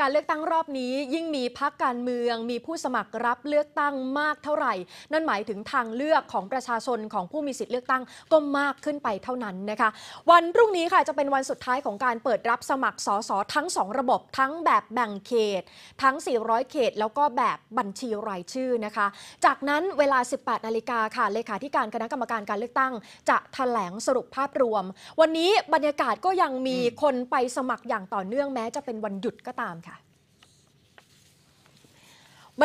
การเลือกตั้งรอบนี้ยิ่งมีพักการเมืองมีผู้สมัครรับเลือกตั้งมากเท่าไหร่ นั่นหมายถึงทางเลือกของประชาชนของผู้มีสิทธิ์เลือกตั้งก็มากขึ้นไปเท่านั้นนะคะ วันพรุ่งนี้ค่ะจะเป็นวันสุดท้ายของการเปิดรับสมัครสสทั้ง 2 ระบบทั้งแบบแบ่งเขต ทั้ง 400 เขต แล้วก็แบบบัญชีรายชื่อนะคะ จากนั้นเวลา 18 นาฬิกาค่ะเลขาธิการคณะกรรมการการเลือกตั้งจะถแถลงสรุปภาพรวม วันนี้บรรยากาศก็ยังมีคนไปสมัครอย่างต่อเนื่องแม้ จะเป็นวันหยุดก็ตามค่ะ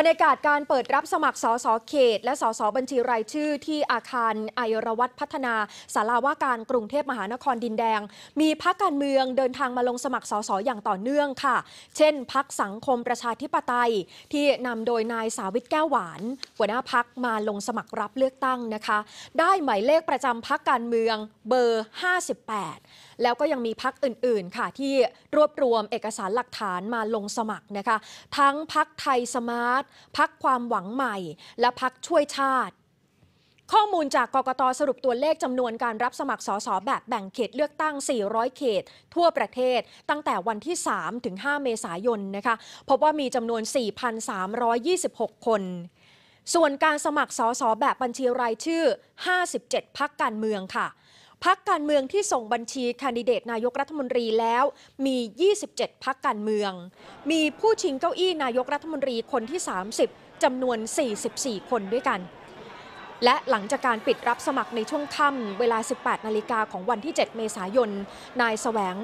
บรรยากาศการเปิดรับสมัครสสเขต และสสบัญชี รายชื่อที่อาคารไอรวัฒพัฒนา สาราว่าการกรุงเทพมหานครดินแดง มีพักการเมืองเดินทางมาลงสมัครสสอย่างต่อเนื่องค่ะ เช่น พักสังคมประชาธิปไตยที่นำโดยนายสาวิตแก้วหวานหัวหน้าพักมาลงสมัครรับเลือกตั้งนะคะ ได้หมายเลขประจำพักการเมืองเบอร์ 58 แล้วก็ยังมีพักอื่นๆค่ะที่รวบรวมเอกสารหลักฐานมาลงสมัครนะคะทั้งพักไทยสมาร์ทพักความหวังใหม่ และพักช่วยชาติ ข้อมูลจากกกตสรุปตัวเลขจำนวนการรับสมัครสสแบบแบ่งเขตเลือกตั้ง 400 เขตทั่วประเทศ ตั้งแต่วันที่ 3 ถึง 5 เมษายน นะคะพบว่ามีจำนวน 4,326 คน ส่วนการสมัครสสแบบบัญชีรายชื่อ 57 พักการเมืองค่ะพักการเมืองที่ส่งบัญชีแคนดิเดตนายกรัฐมนตรีแล้วมี 27 พักการเมือง มีผู้ชิงเก้าอี้นายกรัฐมนตรีคนที่ 30 จำนวน 44 คนด้วยกัน และหลังจากการปิดรับสมัครในช่วงค่ำเวลา 18 นาฬิกาของวันที่ 7 เมษายน นายสแสวง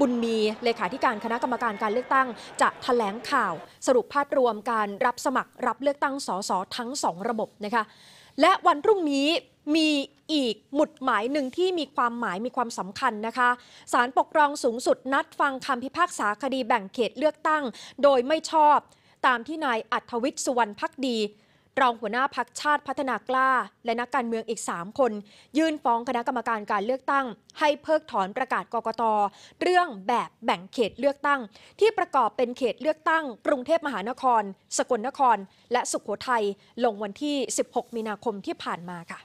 บุญมี เลขาธิการคณะกรรมการการเลือกตั้งจะถแถลงข่าวสรุปภาพรวมการรับสมัครรับเลือกตั้ง สสทั้ง 2 ระบบนะคะและวันรุ่งนี้มีอีกหมุดหมายหนึ่งที่มีความหมายมีความสำคัญนะคะ สารปกครองสูงสุดนัดฟังคำพิพากษาคดีแบ่งเขตเลือกตั้ง โดยไม่ชอบตามที่นายอัธวิทย์สุวรรณพักดีรองหัวหน้าพักชาติพัฒนากล้า และนักการเมืองอีก 3 คน ยื่นฟ้องคณะกรรมการการเลือกตั้ง ให้เพิกถอนประกาศกกตเรื่องแบบแบ่งเขตเลือกตั้ง ที่ประกอบเป็นเขตเลือกตั้งกรุงเทพมหานคร สกลนคร และสุขโขทัยลงวันที่ 16 มีนาคมที่ผ่านมาค่ะ